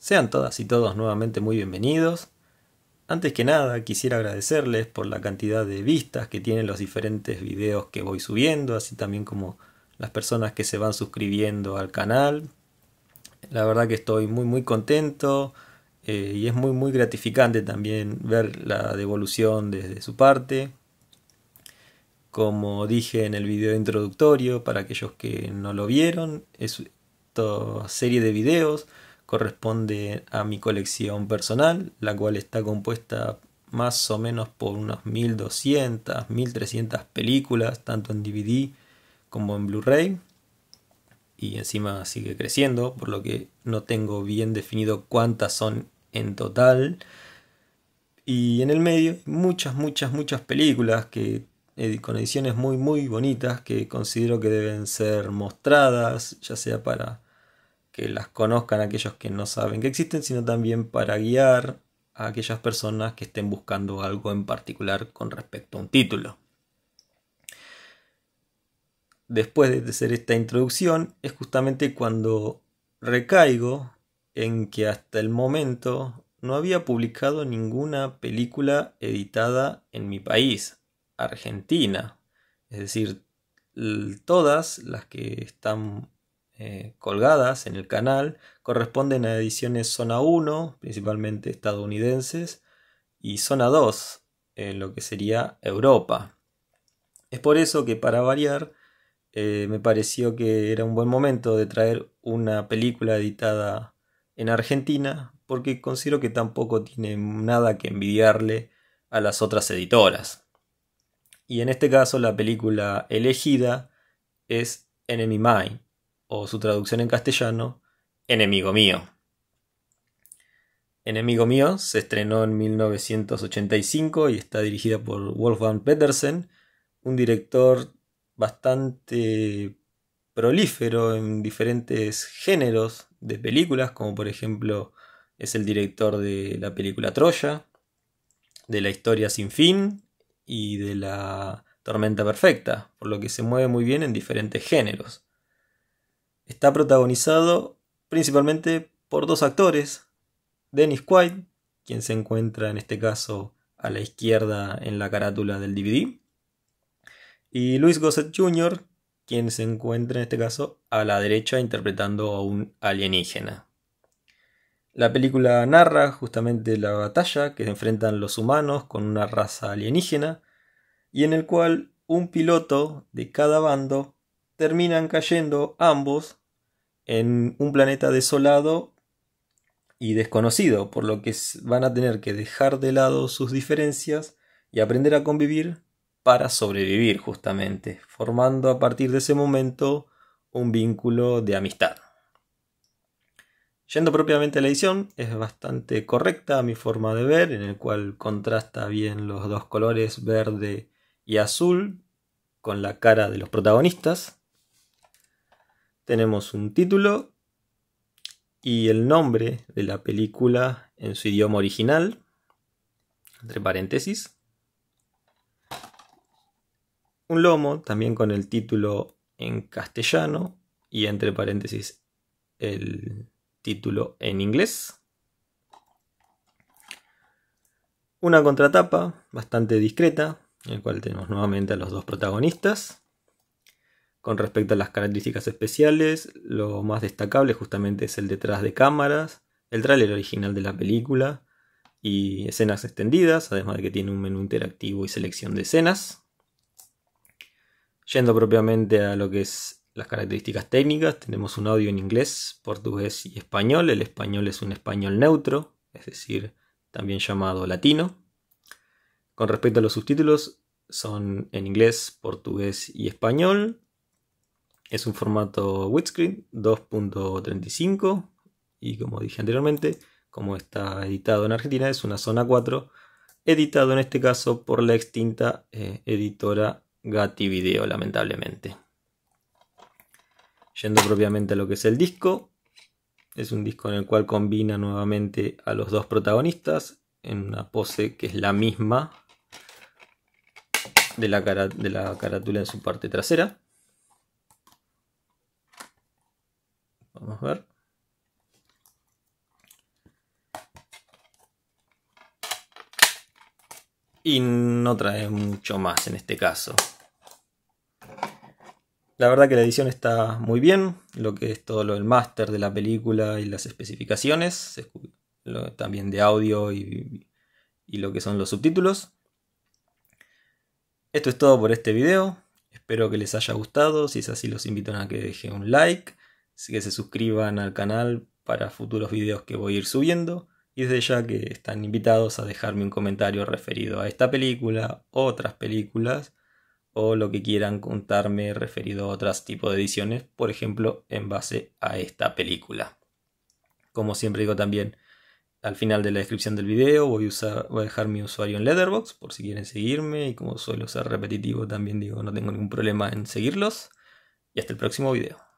Sean todas y todos nuevamente muy bienvenidos. Antes que nada, quisiera agradecerles por la cantidad de vistas que tienen los diferentes videos que voy subiendo, así también como las personas que se van suscribiendo al canal. La verdad que estoy muy muy contento eh, y es muy muy gratificante también ver la devolución desde su parte. Como dije en el video introductorio, para aquellos que no lo vieron, es toda serie de videos corresponde a mi colección personal, la cual está compuesta más o menos por unas 1200, 1300 películas, tanto en DVD como en Blu-ray. Y encima sigue creciendo, por lo que no tengo bien definido cuántas son en total. Y en el medio muchas, muchas, muchas películas que con ediciones muy, muy bonitas que considero que deben ser mostradas, ya sea para las conozcan aquellos que no saben que existen, sino también para guiar a aquellas personas que estén buscando algo en particular con respecto a un título. Después de hacer esta introducción, es justamente cuando recaigo en que hasta el momento no había publicado ninguna película editada en mi país, Argentina. Es decir, todas las que están eh, colgadas en el canal corresponden a ediciones Zona 1, principalmente estadounidenses, y Zona 2, en lo que sería Europa. Es por eso que para variar eh, me pareció que era un buen momento de traer una película editada en Argentina, porque considero que tampoco tiene nada que envidiarle a las otras editoras. Y en este caso la película elegida es Enemy Mine, o su traducción en castellano, Enemigo mío. Enemigo mío se estrenó en 1985 y está dirigida por Wolfgang Petersen, un director bastante prolífero en diferentes géneros de películas, como por ejemplo es el director de la película Troya, de la historia sin fin y de la tormenta perfecta, por lo que se mueve muy bien en diferentes géneros. Está protagonizado principalmente por dos actores, Dennis Quaid, quien se encuentra en este caso a la izquierda en la carátula del DVD, y Luis Gossett Jr., quien se encuentra en este caso a la derecha interpretando a un alienígena. La película narra justamente la batalla que enfrentan los humanos con una raza alienígena y en el cual un piloto de cada bando terminan cayendo ambos en un planeta desolado y desconocido, por lo que van a tener que dejar de lado sus diferencias y aprender a convivir para sobrevivir justamente, formando a partir de ese momento un vínculo de amistad. Yendo propiamente a la edición, es bastante correcta mi forma de ver, en el cual contrasta bien los dos colores verde y azul con la cara de los protagonistas tenemos un título y el nombre de la película en su idioma original, entre paréntesis. Un lomo también con el título en castellano y entre paréntesis el título en inglés. Una contratapa bastante discreta, en el cual tenemos nuevamente a los dos protagonistas. Con respecto a las características especiales, lo más destacable justamente es el detrás de cámaras, el tráiler original de la película y escenas extendidas, además de que tiene un menú interactivo y selección de escenas. Yendo propiamente a lo que es las características técnicas, tenemos un audio en inglés, portugués y español. El español es un español neutro, es decir, también llamado latino. Con respecto a los subtítulos, son en inglés, portugués y español. Es un formato widescreen 2.35 y como dije anteriormente, como está editado en Argentina, es una zona 4, editado en este caso por la extinta eh, editora Gatti Video, lamentablemente. Yendo propiamente a lo que es el disco, es un disco en el cual combina nuevamente a los dos protagonistas en una pose que es la misma de la, de la carátula en su parte trasera. Vamos a ver. Y no trae mucho más en este caso. La verdad que la edición está muy bien, lo que es todo lo del máster de la película y las especificaciones, también de audio y, y lo que son los subtítulos. Esto es todo por este video, espero que les haya gustado, si es así los invito a que dejen un like, Así que se suscriban al canal para futuros videos que voy a ir subiendo. Y desde ya que están invitados a dejarme un comentario referido a esta película, otras películas, o lo que quieran contarme referido a otros tipos de ediciones, por ejemplo, en base a esta película. Como siempre digo también, al final de la descripción del video voy a, a dejar mi usuario en letterbox por si quieren seguirme y como suelo ser repetitivo también digo no tengo ningún problema en seguirlos y hasta el próximo video.